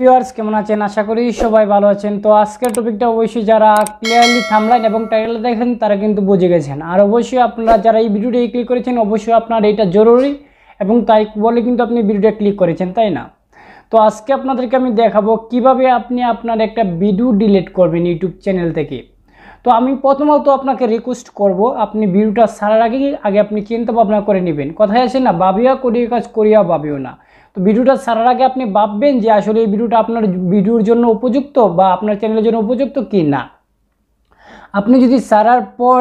viewers কেমন আছেন আশা করি সবাই ভালো আছেন তো আজকের টপিকটা অবশ্যই যারা ক্লিয়ারলি থামলাইন এবং টাইটেল দেখেন তারা কিন্তু বুঝে গেছেন আর অবশ্যই আপনারা যারা এই ভিডিওটি ক্লিক করেছেন অবশ্যই আপনার এটা জরুরি এবং তাই বলে কিন্তু আপনি ভিডিওটা ক্লিক করেছেন তাই না তো আজকে আপনাদেরকে আমি দেখাবো কিভাবে আপনি আপনার একটা ভিডিও ডিলিট করবেন ইউটিউব চ্যানেল থেকে তো আমি প্রথমত আপনাকে রিকোয়েস্ট করব আপনি ভিডিওটা সারার আগে আগে আপনি চিন্তা ভাবনা করে নেবেন কথায় আছে না ভাবিও করিয়া কাজ করিয়া ভাবিও না তো ভিডিওটা সারার আগে আপনি ভাববেন যে আসলে এই ভিডিওটা আপনার ভিডিওর জন্য উপযুক্ত বা আপনার চ্যানেলের জন্য উপযুক্ত কি না আপনি যদি সারার পর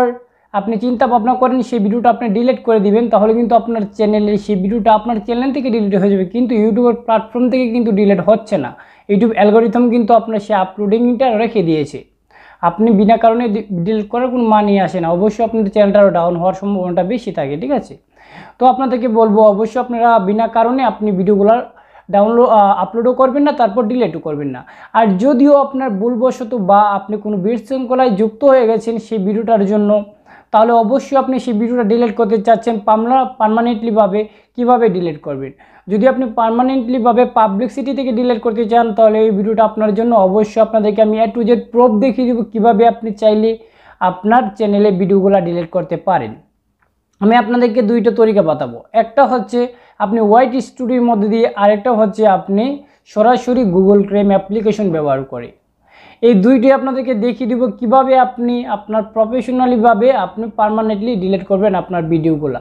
আপনি চিন্তা ভাবনা করেন সেই ভিডিওটা আপনি ডিলিট করে দিবেন তাহলে কিন্তু আপনার চ্যানেলের সেই ভিডিওটা আপনার চ্যানেল থেকে ডিলিট হয়ে যাবে কিন্তু ইউটিউবের প্ল্যাটফর্ম থেকে কিন্তু ডিলিট হচ্ছে না ইউটিউব অ্যালগোরিথম কিন্তু আপনার সেই আপলোডিংটা রেখে দিয়েছে আপনি বিনা কারণে ডিলিট করার কোনো মানিয়ে আসে না অবশ্যই আপনার চ্যানেলটারও ডাউন হওয়ার সম্ভাবনাটা বেশি থাকে ঠিক আছে তো আপনাদেরকে বলবো অবশ্যই আপনারা বিনা কারণে আপনি ভিডিওগুলার ডাউনলোড আপলোডও করবেন না তারপর ডিলেটও করবেন না আর যদিও আপনার ভুলবশত বা আপনি কোনো বিশৃঙ্খলায় যুক্ত হয়ে গেছেন সেই ভিডিওটার জন্য তাহলে অবশ্যই আপনি সেই ভিডিওটা ডিলেট করতে চাচ্ছেন পামলা পারমানেন্টলিভাবে কিভাবে ডিলেট করবেন যদি আপনি পারমানেন্টলিভাবে সিটি থেকে ডিলেট করতে চান তাহলে এই ভিডিওটা আপনার জন্য অবশ্যই আপনাদেরকে আমি এ টু জেড প্রুফ দেখিয়ে দেবো কীভাবে আপনি চাইলে আপনার চ্যানেলে ভিডিওগুলো ডিলেট করতে পারেন আমি আপনাদেরকে দুইটা তরিকা বাতাবো একটা হচ্ছে আপনি হোয়াইট স্টুডিওর মধ্যে দিয়ে আরেকটা হচ্ছে আপনি সরাসরি গুগল ক্রেম অ্যাপ্লিকেশন ব্যবহার করে এই দুইটি আপনাদেরকে দেখিয়ে দিব কিভাবে আপনি আপনার প্রফেশনালিভাবে আপনি পারমানেন্টলি ডিলিট করবেন আপনার ভিডিওগুলা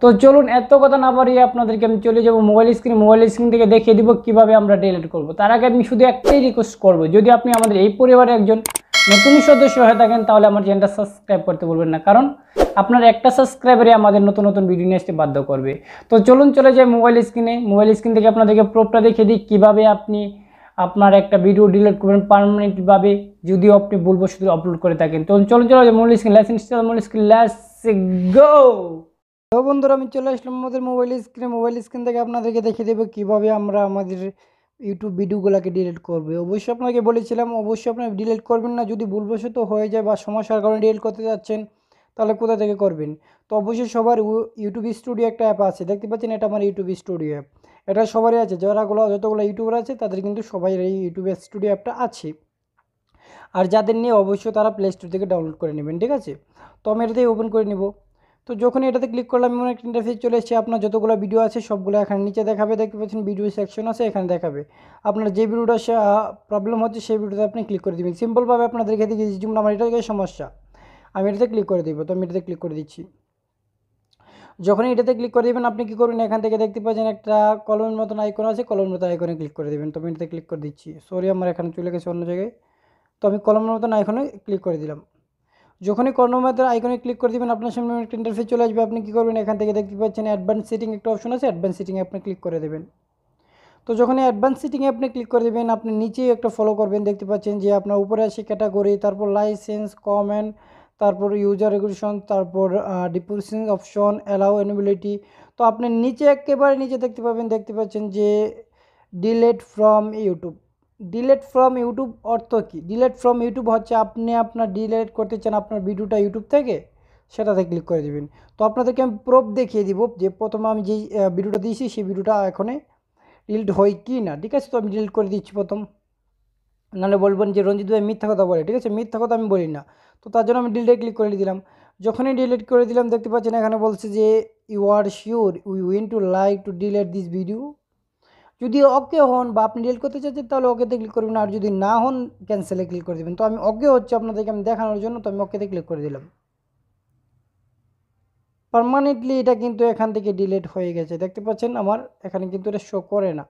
তো চলুন এত কথা না পারিয়ে আপনাদেরকে আমি চলে যাবো মোবাইল স্ক্রিন মোবাইল স্ক্রিন থেকে দেখিয়ে দিব কিভাবে আমরা ডিলিট করব তার আগে আমি শুধু একটাই রিকোয়েস্ট করব যদি আপনি আমাদের এই পরিবারে একজন নতুন সদস্য হয়ে থাকেন তাহলে আমার চ্যানেলটা সাবস্ক্রাইব করতে বলবেন না কারণ আপনার একটা সাবস্ক্রাইবারে আমাদের নতুন নতুন ভিডিও নিয়ে আসতে বাধ্য করবে তো চলুন চলে যাই মোবাইল স্ক্রিনে মোবাইল স্ক্রিন থেকে আপনাদেরকে প্রোপটা দেখিয়ে দিই কীভাবে আপনি আপনার একটা ভিডিও ডিলিট করবেন পারমানেন্টভাবে যদিও আপনি বলবো শুধু আপলোড করে থাকেন তো চলুন চলে যাই mobile screen license mobile screen লাইস গো তো বন্ধুরা আমি চলে আসলাম আমাদের মোবাইল স্ক্রিনে মোবাইল স্ক্রিন থেকে আপনাদেরকে দেখিয়ে দেবো কীভাবে আমরা আমাদের ইউটিউব ভিডিওগুলোকে ডিলিট করবে অবশ্যই আপনাকে বলেছিলাম অবশ্যই আপনি ডিলিট করবেন না যদি ভুলবশত হয়ে যায় বা সমস্যার কারণে ডিলিট করতে যাচ্ছেন তাহলে কোথা থেকে করবেন তো অবশ্যই সবার ইউটিউব স্টুডিও একটা অ্যাপ আছে দেখতে পাচ্ছেন এটা আমার ইউটিউব স্টুডিও অ্যাপ এটা সবারই আছে যারাগুলো যতগুলো ইউটিউবার আছে তাদের কিন্তু সবাই এই ইউটিউব স্টুডিও অ্যাপটা আছে আর যাদের নিয়ে অবশ্যই তারা প্লে স্টোর থেকে ডাউনলোড করে নেবেন ঠিক আছে তো আমি এটাতেই ওপেন করে নেবো তো যখন এটাতে ক্লিক করলাম এমন একটা ইন্টারফেস চলে এসেছে আপনার যতগুলো ভিডিও আছে সবগুলো এখানে নিচে দেখাবে দেখতে পাচ্ছেন ভিডিও সেকশন আছে এখানে দেখাবে আপনার যে ভিডিওটা প্রবলেম হচ্ছে সেই ভিডিওতে আপনি ক্লিক করে দেবেন সিম্পলভাবে আপনাদের দেখে দিয়েছি যেমন আমার এটাকে সমস্যা আমি এটাতে ক্লিক করে দেবো তো আমি এটাতে ক্লিক করে দিচ্ছি যখন এটাতে ক্লিক করে দেবেন আপনি কী করবেন এখান থেকে দেখতে পাচ্ছেন একটা কলমের মতন আইকন আছে কলমের মতো আইকনে ক্লিক করে দেবেন তো আমি এটাতে ক্লিক করে দিচ্ছি সরি আমার এখানে চলে গেছে অন্য জায়গায় তো আমি কলমের মতন আইকনে ক্লিক করে দিলাম যখনই কর্ণমাত্রা আইকনে ক্লিক করে দেবেন আপনার সামনে একটা ইন্টারফেস চলে আসবে আপনি কী করবেন এখান থেকে দেখতে পাচ্ছেন অ্যাডভান্স সিটিং একটা অপশন আছে অ্যাডভান্স সিটিংয়ে আপনি ক্লিক করে দেবেন তো যখনই অ্যাডভান্স সিটিংয়ে আপনি ক্লিক করে দেবেন আপনি নিচেই একটা ফলো করবেন দেখতে পাচ্ছেন যে আপনার উপরে আসে ক্যাটাগরি তারপর লাইসেন্স কমেন্ট তারপর ইউজার রেগুলেশন তারপর ডিপোজিশন অপশন অ্যালাউ অ্যানুবিলিটি তো আপনি নিচে একেবারে নিচে দেখতে পাবেন দেখতে পাচ্ছেন যে delete from YouTube delete from YouTube অর্থ কী ডিলেট ফ্রম ইউটিউব হচ্ছে আপনি আপনার ডিলেট করতে চান আপনার ভিডিওটা ইউটিউব থেকে সেটাতে ক্লিক করে দেবেন তো আপনাদেরকে আমি প্রুফ দেখিয়ে দিব যে প্রথমে আমি যেই ভিডিওটা দিয়েছি সেই ভিডিওটা এখনে ডিলিট হয় কি না ঠিক আছে তো আমি ডিলিট করে দিচ্ছি প্রথম নাহলে বলবেন যে রঞ্জিত ভাই মিথ্যা কথা বলে ঠিক আছে মিথ্যা কথা আমি বলি না তো তার জন্য আমি ডিলিটে ক্লিক করে দিলাম যখনই ডিলিট করে দিলাম দেখতে পাচ্ছেন এখানে বলছে যে you are sure we want to like to delete this video যদি ওকে হন বা আপনি ডিলিট করতে চাচ্ছেন তাহলে ওকেতে ক্লিক করবেন আর যদি না হন ক্যান্সেলে ক্লিক করে দেবেন তো আমি ওকে হচ্ছে আপনাদেরকে আমি দেখানোর জন্য তো আমি ওকেতে ক্লিক করে দিলাম পারমানেন্টলি এটা কিন্তু এখান থেকে ডিলিট হয়ে গেছে দেখতে পাচ্ছেন আমার এখানে কিন্তু এটা শো করে না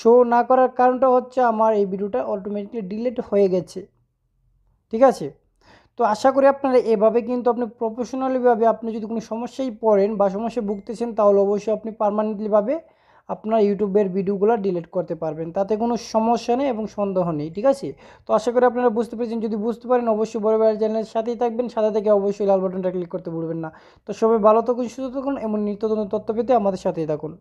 শো না করার কারণটা হচ্ছে আমার এই ভিডিওটা অটোমেটিকলি ডিলিট হয়ে গেছে ঠিক আছে তো আশা করি আপনারা এভাবে কিন্তু আপনি প্রফেশনালিভাবে আপনি যদি কোনো সমস্যায় পড়েন বা সমস্যায় ভুগতেছেন তাহলে অবশ্যই আপনি পারমানেন্টলিভাবে আপনার ইউটিউবের ভিডিওগুলো ডিলিট করতে পারবেন তাতে কোনো সমস্যা নেই এবং সন্দেহ নেই ঠিক আছে তো আশা করি আপনারা বুঝতে পেরেছেন যদি বুঝতে পারেন অবশ্যই বড় বড় চ্যানেলের সাথেই থাকবেন সাথে থেকে অবশ্যই লাল বাটনটা ক্লিক করতে ভুলবেন না তো সবাই ভালো থাকুন সুস্থ থাকুন এমন নিত্যতন তথ্য পেতে আমাদের সাথেই থাকুন